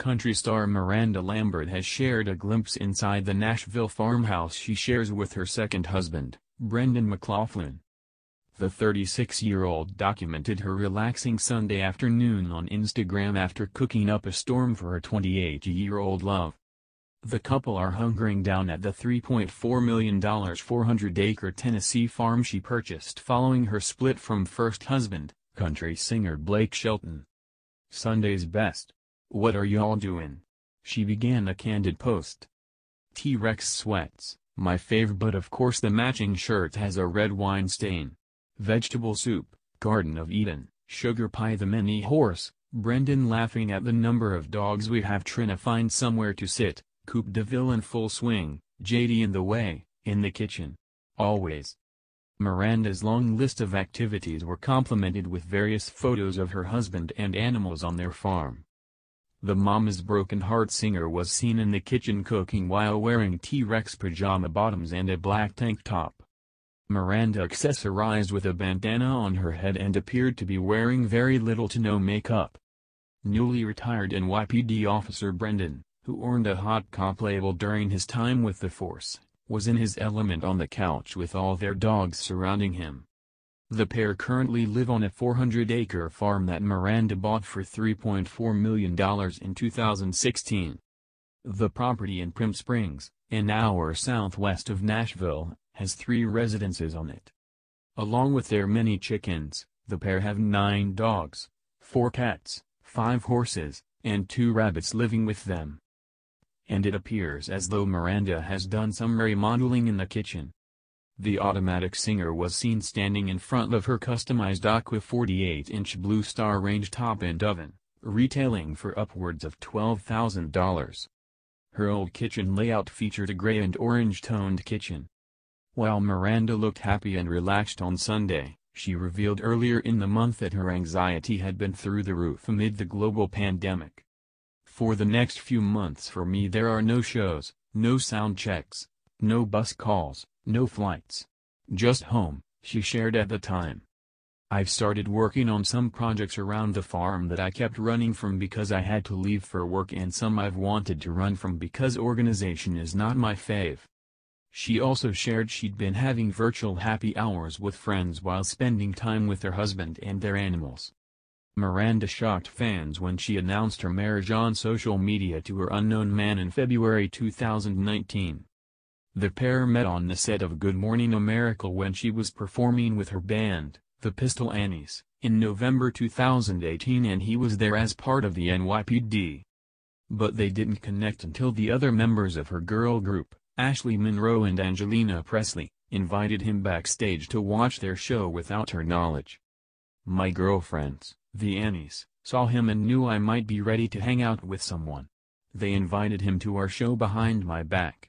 Country star Miranda Lambert has shared a glimpse inside the Nashville farmhouse she shares with her second husband, Brendan McLaughlin. The 36-year-old documented her relaxing Sunday afternoon on Instagram after cooking up a storm for her 28-year-old love. The couple are hungering down at the $3.4 million 400-acre Tennessee farm she purchased following her split from first husband, country singer Blake Shelton. Sunday's Best what are y'all doin'? She began a candid post. T-Rex sweats, my fave but of course the matching shirt has a red wine stain. Vegetable soup, Garden of Eden, sugar pie the mini horse, Brendan laughing at the number of dogs we have Trina find somewhere to sit, Coupe de Ville in full swing, JD in the way, in the kitchen. Always. Miranda's long list of activities were complemented with various photos of her husband and animals on their farm. The Mama's Broken Heart singer was seen in the kitchen cooking while wearing T-Rex pajama bottoms and a black tank top. Miranda accessorized with a bandana on her head and appeared to be wearing very little to no makeup. Newly retired NYPD officer Brendan, who earned a hot cop label during his time with the force, was in his element on the couch with all their dogs surrounding him. The pair currently live on a 400-acre farm that Miranda bought for $3.4 million in 2016. The property in Prim Springs, an hour southwest of Nashville, has three residences on it. Along with their many chickens, the pair have nine dogs, four cats, five horses, and two rabbits living with them. And it appears as though Miranda has done some remodeling in the kitchen. The automatic singer was seen standing in front of her customized Aqua 48-inch Blue Star range top-end oven, retailing for upwards of $12,000. Her old kitchen layout featured a gray and orange-toned kitchen. While Miranda looked happy and relaxed on Sunday, she revealed earlier in the month that her anxiety had been through the roof amid the global pandemic. For the next few months for me there are no shows, no sound checks, no bus calls, no flights. Just home, she shared at the time. I've started working on some projects around the farm that I kept running from because I had to leave for work and some I've wanted to run from because organization is not my fave. She also shared she'd been having virtual happy hours with friends while spending time with her husband and their animals. Miranda shocked fans when she announced her marriage on social media to her unknown man in February 2019. The pair met on the set of Good Morning America when she was performing with her band, the Pistol Annies, in November 2018 and he was there as part of the NYPD. But they didn't connect until the other members of her girl group, Ashley Monroe and Angelina Presley, invited him backstage to watch their show without her knowledge. My girlfriends, the Annies, saw him and knew I might be ready to hang out with someone. They invited him to our show behind my back.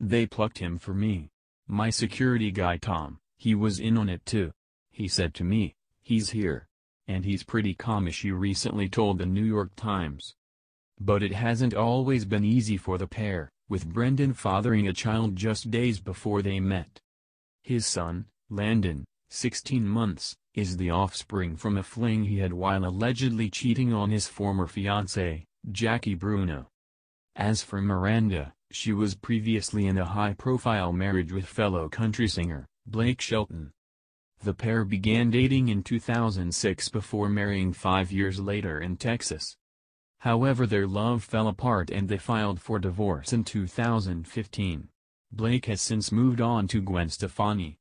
They plucked him for me. My security guy Tom, he was in on it too. He said to me, he's here. And he's pretty calm she recently told the New York Times. But it hasn't always been easy for the pair, with Brendan fathering a child just days before they met. His son, Landon, 16 months, is the offspring from a fling he had while allegedly cheating on his former fiancée, Jackie Bruno. As for Miranda, she was previously in a high-profile marriage with fellow country singer, Blake Shelton. The pair began dating in 2006 before marrying five years later in Texas. However their love fell apart and they filed for divorce in 2015. Blake has since moved on to Gwen Stefani.